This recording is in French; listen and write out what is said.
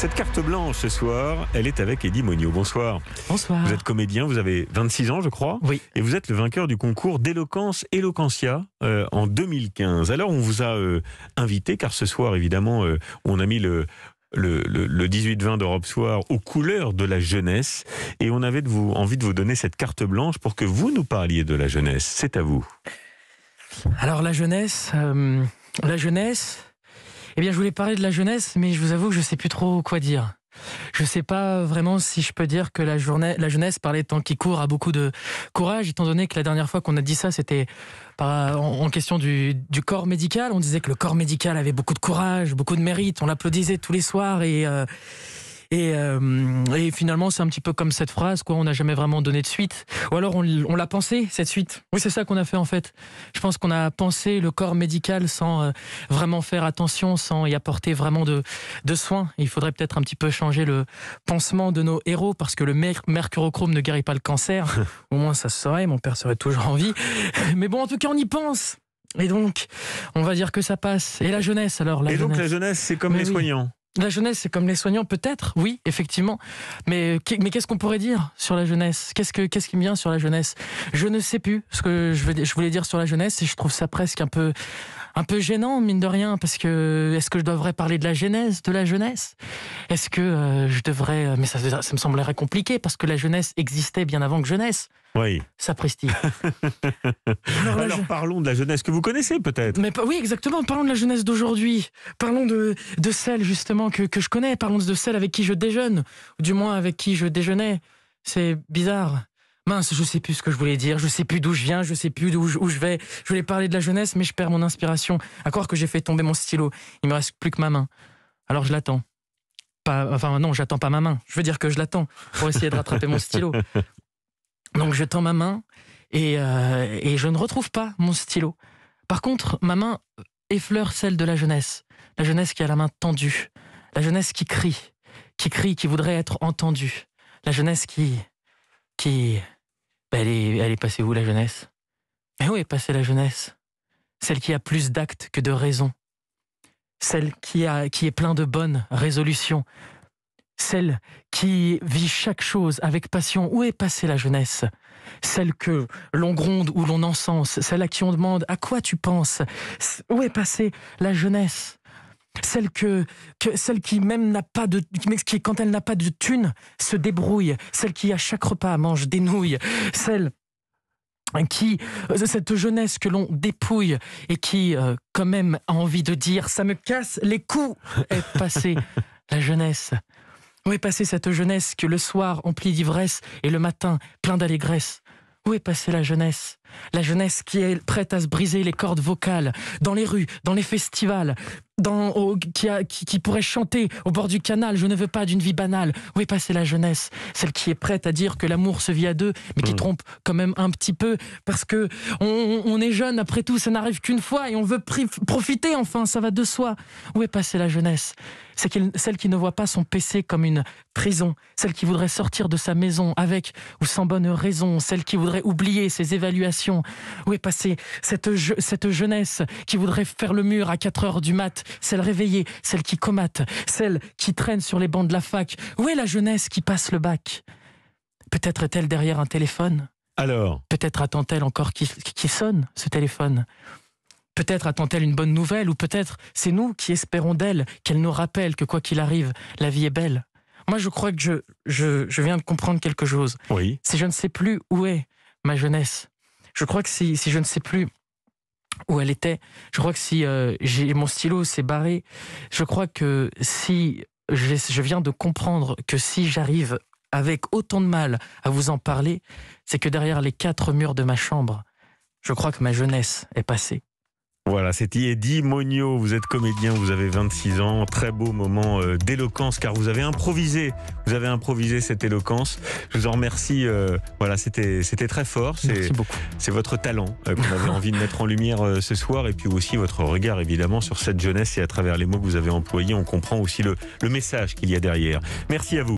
Cette carte blanche ce soir, elle est avec Eddie Monio. Bonsoir. Bonsoir. Vous êtes comédien, vous avez 26 ans, je crois. Oui. Et vous êtes le vainqueur du concours d'éloquence Eloquentia euh, en 2015. Alors, on vous a euh, invité, car ce soir, évidemment, euh, on a mis le, le, le, 18-20 d'Europe Soir aux couleurs de la jeunesse. Et on avait envie de vous donner cette carte blanche pour que vous nous parliez de la jeunesse. C'est à vous. Alors la jeunesse, la jeunesse, eh bien, je voulais parler de la jeunesse, mais je vous avoue que je sais plus trop quoi dire. Je ne sais pas vraiment si je peux dire que la, journée, la jeunesse, par les temps qui courent, a beaucoup de courage, étant donné que la dernière fois qu'on a dit ça, c'était en, en, question du, corps médical. On disait que le corps médical avait beaucoup de courage, beaucoup de mérite. On l'applaudissait tous les soirs et. Euh, euh, et, finalement, c'est un petit peu comme cette phrase, quoi. On n'a jamais vraiment donné de suite. Ou alors, on, l'a pensé, cette suite. Oui, c'est ça qu'on a fait, en fait. Je pense qu'on a pensé le corps médical sans euh, vraiment faire attention, sans y apporter vraiment de, soins. il faudrait peut-être un petit peu changer le pansement de nos héros parce que le mercurochrome ne guérit pas le cancer. Au moins, ça se saurait. Mon père serait toujours en vie. Mais bon, en tout cas, on y pense. Et donc, on va dire que ça passe. Et la jeunesse, alors Et donc, la jeunesse, c'est comme les soignants la jeunesse, c'est comme les soignants, peut-être, oui, effectivement. Mais, mais qu'est-ce qu'on pourrait dire sur la jeunesse qu'est-ce, que, qu'est-ce qui me vient sur la jeunesse Je ne sais plus ce que je, voulais dire sur la jeunesse et je trouve ça presque un peu, un peu gênant, mine de rien, parce que est-ce que je devrais parler de la genèse, de la jeunesse Est-ce que euh, je devrais... Euh, mais ça, me semblerait compliqué, parce que la jeunesse existait bien avant que jeunesse. Oui. Sapristi. Alors, parlons de la jeunesse que vous connaissez peut-être. Mais Oui, exactement. Parlons de la jeunesse d'aujourd'hui. Parlons de, de celle justement que, que je connais. Parlons de celle avec qui je déjeune, ou du moins avec qui je déjeunais. C'est bizarre. Mince, je sais plus ce que je voulais dire, je sais plus d'où je viens, je sais plus d'où où je vais. Je voulais parler de la jeunesse, mais je perds mon inspiration. À croire que j'ai fait tomber mon stylo. Il me reste plus que ma main. Alors je l'attends. Pas, enfin non, j'attends pas ma main. Je veux dire que je l'attends pour essayer de rattraper mon stylo. Donc je tends ma main euh, et je ne retrouve pas mon stylo. Par contre, ma main effleure celle de la jeunesse. La jeunesse qui a la main tendue. La jeunesse qui crie, qui crie, qui voudrait être entendue. La jeunesse qui qui... Bah, elle, est, passée la jeunesse Mais où est passée la jeunesse Celle qui a plus d'actes que de raisons. Celle qui, qui est plein de bonnes résolutions. Celle qui vit chaque chose avec passion. Où est passée la jeunesse Celle que l'on gronde ou l'on encense. Celle à qui on demande à quoi tu penses Où est passée la jeunesse celle que, celle qui même n'a pas de qui quand elle n'a pas de thune se débrouille, celle qui à chaque repas mange des nouilles, celle qui euh, cette jeunesse que l'on dépouille et qui euh, quand même a envie de dire ça me casse les coups est passée la jeunesse. Où est passée cette jeunesse que le soir emplie d'ivresse et le matin plein d'allégresse Où est passée la jeunesse la jeunesse qui est prête à se briser les cordes vocales dans les rues, dans les festivals, qui, pourrait chanter au bord du canal Je ne veux pas d'une vie banale. Où est passée la jeunesse Celle qui est prête à dire que l'amour se vit à deux, mais qui mm. trompe quand même un petit peu, parce que on, est jeune, après tout, ça n'arrive qu'une fois, et on veut profiter enfin, ça va de soi. Où est passée la jeunesse celle qui ne voit pas son PC comme une prison, celle qui voudrait sortir de sa maison avec ou sans bonne raison, celle qui voudrait oublier ses évaluations où est passée cette, jeunesse qui voudrait faire le mur à 4 heures du mat Celle réveillée, celle qui comate, celle qui traîne sur les bancs de la fac Où est la jeunesse qui passe le bac Peut-être est-elle derrière un téléphone Alors Peut-être attend-elle encore qui sonne, ce téléphone Peut-être attend-elle une bonne nouvelle, ou peut-être c'est nous qui espérons d'elle qu'elle nous rappelle que quoi qu'il arrive, la vie est belle. Moi, je crois que je, je viens de comprendre quelque chose. Oui. C'est je ne sais plus où est ma jeunesse. Je crois que si, je ne sais plus où elle était, je crois que si euh, j'ai mon stylo s'est barré, je crois que si je viens de comprendre que si j'arrive avec autant de mal à vous en parler, c'est que derrière les quatre murs de ma chambre, je crois que ma jeunesse est passée. Voilà, c'était Eddie Mogno. Vous êtes comédien, vous avez 26 ans. Très beau moment euh, d'éloquence car vous avez improvisé. Vous avez improvisé cette éloquence. Je vous en remercie. Euh, voilà, c'était c'était très fort. Merci beaucoup. C'est votre talent euh, qu'on avait envie de mettre en lumière ce soir et puis aussi votre regard évidemment sur cette jeunesse et à travers les mots que vous avez employés, on comprend aussi le, le message qu'il y a derrière. Merci à vous.